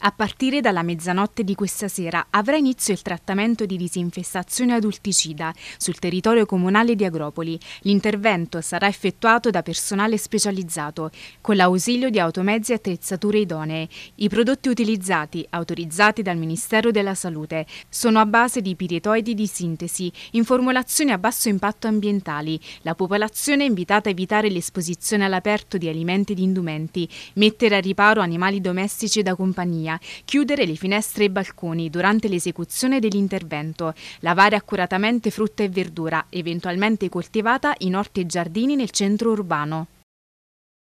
A partire dalla mezzanotte di questa sera avrà inizio il trattamento di disinfestazione adulticida sul territorio comunale di Agropoli. L'intervento sarà effettuato da personale specializzato con l'ausilio di automezzi e attrezzature idonee. I prodotti utilizzati, autorizzati dal Ministero della Salute, sono a base di piretoidi di sintesi in formulazioni a basso impatto ambientali. La popolazione è invitata a evitare l'esposizione all'aperto di alimenti ed indumenti, mettere a riparo animali domestici da compagnia pandemia, chiudere le finestre e i balconi durante l'esecuzione dell'intervento, lavare accuratamente frutta e verdura, eventualmente coltivata in orti e giardini nel centro urbano.